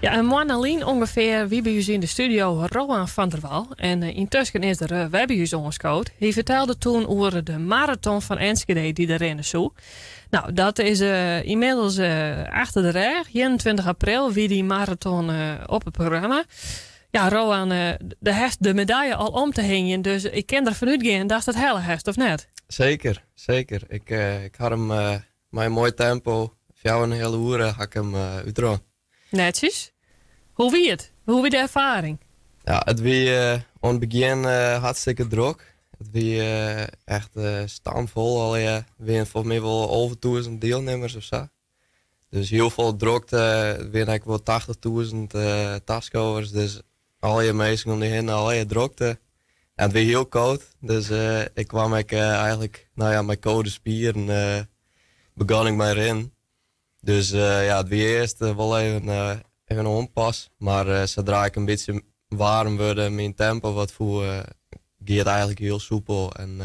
Ja, en Moan alleen ongeveer wie bij jullie in de studio Roan van der Wal. En eh, in intussen is er uh, eh, Webbius Hij vertelde toen over de marathon van Enschede die er rennen zo. Nou, dat is eh, inmiddels achter de rij. 21 april wie die marathon op het programma. Ja, Roan, de heeft de medaille al om te hingen. Dus ik ken er vanuit gaan dat is het hele of net? Zeker, zeker. Ik, ik had hem mijn mooi tempo. Voor jou een hele hoeren had ik hem uh, Netjes. Hoe wie het? Hoe wie de ervaring? Ja, het wie uh, aan het begin eh, hartstikke druk. Het was eh, echt uh, staanvol. Al je weer voor mij wel over 1000 deelnemers of zo. Dus heel veel drukte. Weer ik wel 80.000 uh, Dus al je mensen om die heen, al je drukte. En het was heel koud. Dus ik kwam ik, eigenlijk, nou ja, mijn koude spieren begon ik maar in. Dus eh, ja, het weer eerst eh, wel even, eh, even een onpas. Maar zodra ik een beetje warm word mijn tempo wat voel, uh, gaat eigenlijk heel soepel. En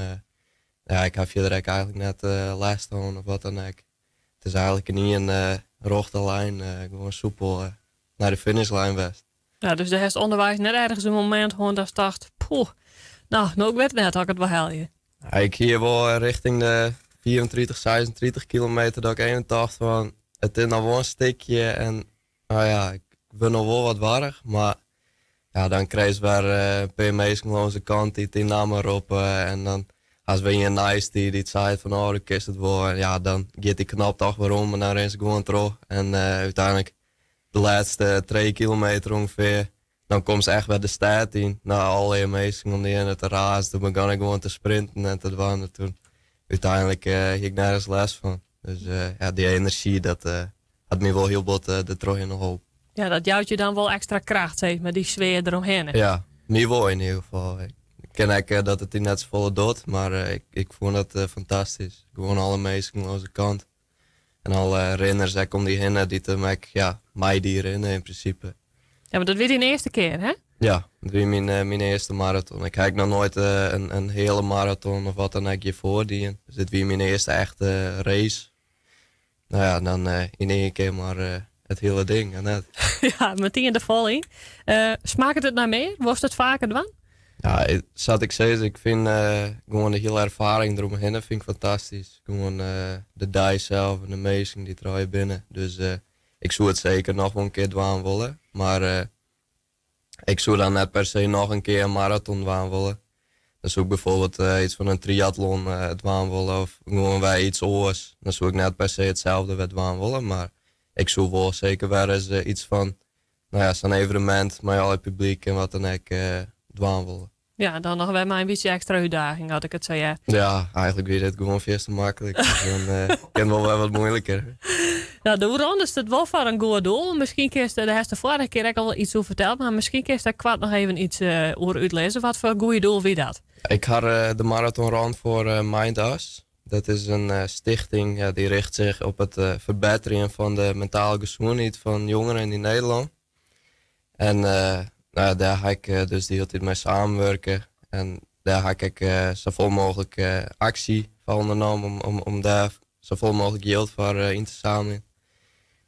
ja, ik heb direct eigenlijk net uh, last van of wat dan ook. Het is eigenlijk niet een rochte lijn, gewoon soepel naar de finishlijn west. Ja, dus de is onderwijs net ergens een moment gewoon dat dacht, poeh, nou, nou werd net, had ik het wel helje. Ja, ik hier wel richting de 34, 36 kilometer dat ik 81 van, het is nog wel een stukje en nou ja, ik ben nog wel wat warrig, maar ja, dan krijg je weer uh, PM's van onze kant die die namen roepen en dan als ben je nice die die zei van oh, ik is het wel ja, dan gaat die knap toch weer om en dan is ze gewoon terug en eh, uiteindelijk de laatste twee kilometer ongeveer dan komt ze echt bij de staat in. Na alle amazing om die in het raas. Toen begon ik gewoon te sprinten en te wandelen Toen uiteindelijk uh, ging ik nergens les van. Dus eh, ja, die energie, dat eh, had me wel heel wat eh, de in nog op. Ja, dat jouwt je dan wel extra kracht heeft met die sfeer eromheen. Ja, meer wel in ieder geval. Ik ken eigenlijk dat het in net volle dood, maar ik, ik vond dat fantastisch. Gewoon alle mensen aan onze kant. En alle renners ik om die heen, die te maken, ja, mij die rennen in principe. Ja, maar dat weer de eerste keer, hè? Ja, dat weer mijn, mijn eerste marathon. Ik heb nog nooit een, een hele marathon of wat dan ook je voor die. Dus dit weer mijn eerste echte race nou ja, dan eh, in één keer maar eh, het hele ding. En dat ja, in de eh, volley. smaakt het naar meer? Was het vaker dan? Ja, zat ik zei Ik vind gewoon de hele ervaring eromheen vind ik fantastisch. Gewoon de die zelf en de meisjes die trouwen binnen. Dus ik zou het zeker nog een keer doen Maar ik zou dan net per se nog een keer een marathon dwaan dan zoek ik bijvoorbeeld eh, iets van een triathlon, uh, het waanwollen of gewoon wij iets oors. Dan zoek ik net per se hetzelfde met waanwollen, maar ik zoek wel zeker wel eens eh, iets van, nou ja, zo'n evenement met al het publiek en wat dan ik uh, dwaanwollen. Ja, dan nog bij mijn een beetje extra uitdaging, had ik het zo ja. Ja, eigenlijk weer het gewoon veel te makkelijk. Dus dan uh, ken wel wel wat moeilijker. Nou, de Oeran is het wel voor een goed doel. Misschien kerst, daar heeft de vorige keer ook al iets over verteld, maar misschien kerst daar kwart nog even iets uh, over uitlezen. Wat voor een goede doel wie dat? Ik had eh, de marathon rond voor uh, Mind Us. Dat is een stichting ja, die richt zich op het verbeteren van de mentale gezondheid van jongeren in Nederland. En nou, daar ga ik dus de hele tijd mee samenwerken. En daar ga ik zoveel mogelijk actie van ondernomen om, om, om daar zoveel mogelijk geld voor in te zamelen.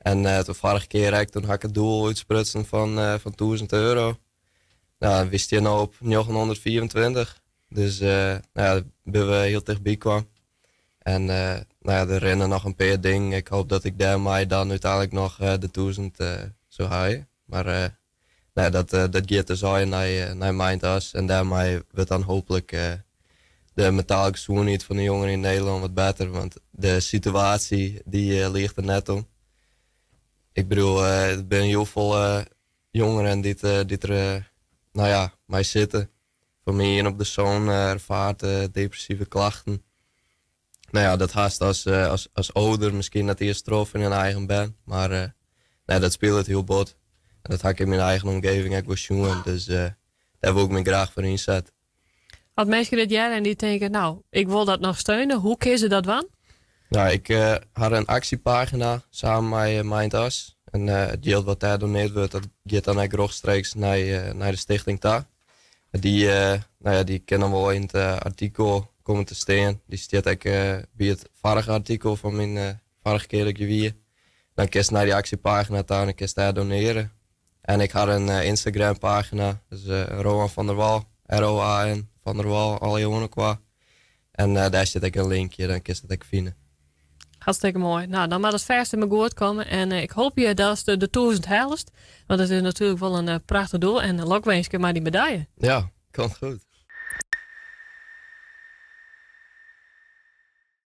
En eh, de vorige keer toen had ik het doel uitsprutsen van, eh, van 1000 euro. Nou, wist je nou op 924. Dus eh, nou ja, ben we heel dichtbij kwam. En nou ja, er rennen nog een paar dingen. Ik hoop dat ik daarmee dan uiteindelijk nog de 1000 zou haaien. Maar nou, dat, uh, dat gaat dus al naar, naar Mindas. En daarmee wordt dan hopelijk de metaal gezondheid van de jongeren in Nederland wat beter. Want de situatie die uh, ligt er net om ik bedoel, er eh, zijn heel veel eh, jongeren die eh, dit er, nou ja, mij zitten. Familie op de zoon ervaart depressieve klachten. Nou ja, dat haast als, als, als ouder misschien dat eerst trof in een eigen band. Maar nee, dat speelt het heel bot. dat had ik in mijn eigen omgeving ook was jongen. Dus daar wil ik me graag voor inzetten. Had mensen dit jaar en die denken, nou, ik wil dat nog steunen. Hoe kiezen dat dan? Nou, ik eh, had een actiepagina samen met eh, Mindas En eh, het geld wat daar doneerd wordt, dat gaat dan rechtstreeks naar, naar de stichting daar. Die, nou ja, die kennen we wel in het artikel komen te staan. Die staat ik bij het vorige artikel van mijn vorige keer dat je Dan kun je naar die actiepagina daar en kun je daar doneren. En ik had een Instagram pagina, dus uh, Roan van der Wal, R-O-A-N van der Wal, alle jongen qua. En daar zit ik een linkje, dan kun je dat ik vinden. Hartstikke mooi. Nou, dan maar het verste mijn goed komen. En eh, ik hoop je dat de, de het helst, Want het is natuurlijk wel een eh, prachtig doel. En uh, lokweenske maar die medaille. Ja, kan goed.